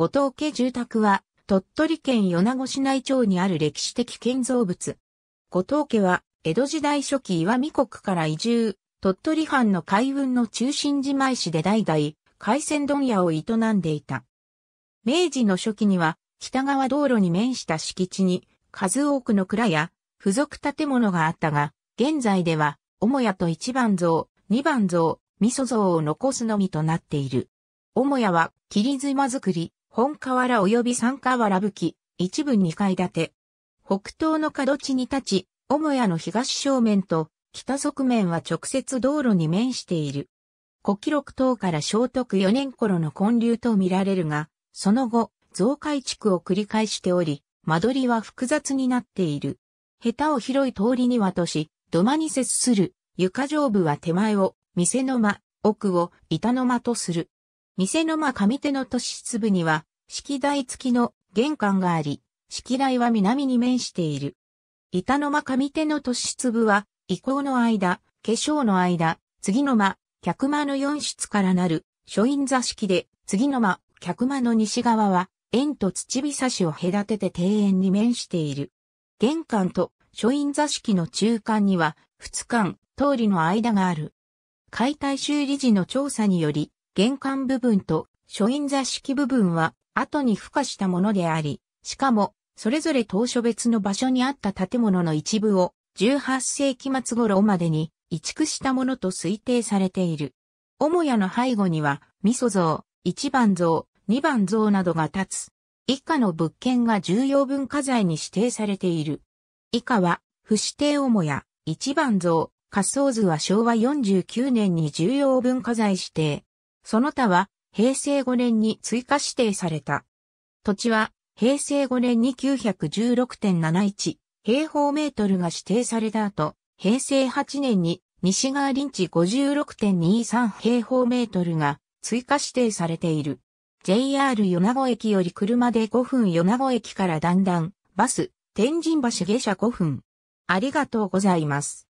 後藤家住宅は、鳥取県米子市内町にある歴史的建造物。後藤家は、江戸時代初期岩見国から移住、鳥取藩の海運の中心寺前市で代々、海鮮問屋を営んでいた。明治の初期には、北側道路に面した敷地に、数多くの蔵や、付属建物があったが、現在では、母屋と一番像、二番像、味噌像を残すのみとなっている。母屋は、切り妻作り、本河原及び三河原吹器、一部二階建て。北東の角地に立ち、母屋の東正面と北側面は直接道路に面している。古記録等から聖徳4年頃の建立と見られるが、その後、増改築を繰り返しており、間取りは複雑になっている。下手を広い通りに渡し、土間に接する床上部は手前を、店の間、奥を板の間とする。店の間上手の都市部には、式台付きの玄関があり、式台は南に面している。板の間上手の出粒は、移行の間、化粧の間、次の間、客間の4室からなる、書院座敷で、次の間、客間の西側は、円と土日差しを隔てて庭園に面している。玄関と書院座敷の中間には、二間、通りの間がある。解体修理時の調査により、玄関部分と書院座敷部分は後に付加したものであり、しかも、それぞれ当初別の場所にあった建物の一部を18世紀末頃までに移築したものと推定されている。母屋の背後には、味噌像、一番像、二番像などが立つ。以下の物件が重要文化財に指定されている。以下は、不指定母屋、一番像、仮想図は昭和49年に重要文化財指定。その他は、平成5年に追加指定された。土地は、平成5年に916.71平方メートルが指定された後、平成8年に西側林地56.23平方メートルが追加指定されている。JR 米子駅より車で5分米子駅からだんだん、バス、天神橋下車5分。ありがとうございます。